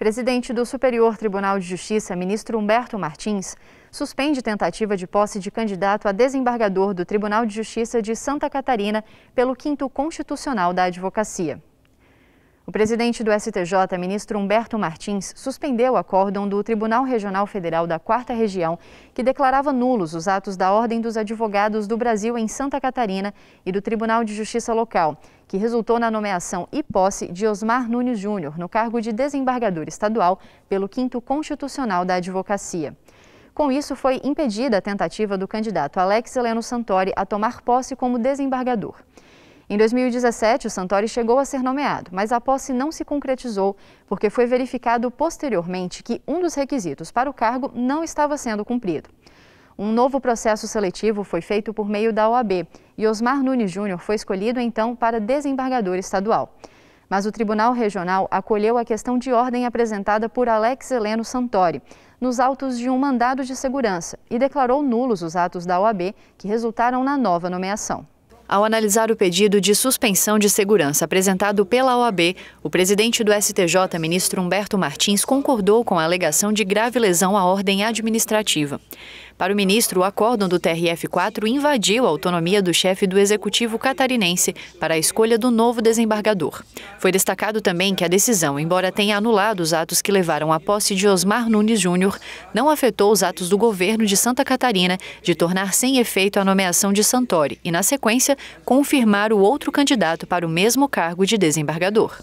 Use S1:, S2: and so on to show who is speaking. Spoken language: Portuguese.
S1: Presidente do Superior Tribunal de Justiça, ministro Humberto Martins, suspende tentativa de posse de candidato a desembargador do Tribunal de Justiça de Santa Catarina pelo quinto constitucional da advocacia. O presidente do STJ, ministro Humberto Martins, suspendeu o acórdão do Tribunal Regional Federal da 4 Região, que declarava nulos os atos da Ordem dos Advogados do Brasil em Santa Catarina e do Tribunal de Justiça Local, que resultou na nomeação e posse de Osmar Nunes Júnior no cargo de desembargador estadual pelo 5 Constitucional da Advocacia. Com isso, foi impedida a tentativa do candidato Alex Heleno Santori a tomar posse como desembargador. Em 2017, o Santori chegou a ser nomeado, mas a posse não se concretizou porque foi verificado posteriormente que um dos requisitos para o cargo não estava sendo cumprido. Um novo processo seletivo foi feito por meio da OAB e Osmar Nunes Júnior foi escolhido então para desembargador estadual. Mas o Tribunal Regional acolheu a questão de ordem apresentada por Alex Heleno Santori nos autos de um mandado de segurança e declarou nulos os atos da OAB que resultaram na nova nomeação. Ao analisar o pedido de suspensão de segurança apresentado pela OAB, o presidente do STJ, ministro Humberto Martins, concordou com a alegação de grave lesão à ordem administrativa. Para o ministro, o acórdão do TRF-4 invadiu a autonomia do chefe do executivo catarinense para a escolha do novo desembargador. Foi destacado também que a decisão, embora tenha anulado os atos que levaram à posse de Osmar Nunes Júnior, não afetou os atos do governo de Santa Catarina de tornar sem efeito a nomeação de Santori e, na sequência, confirmar o outro candidato para o mesmo cargo de desembargador.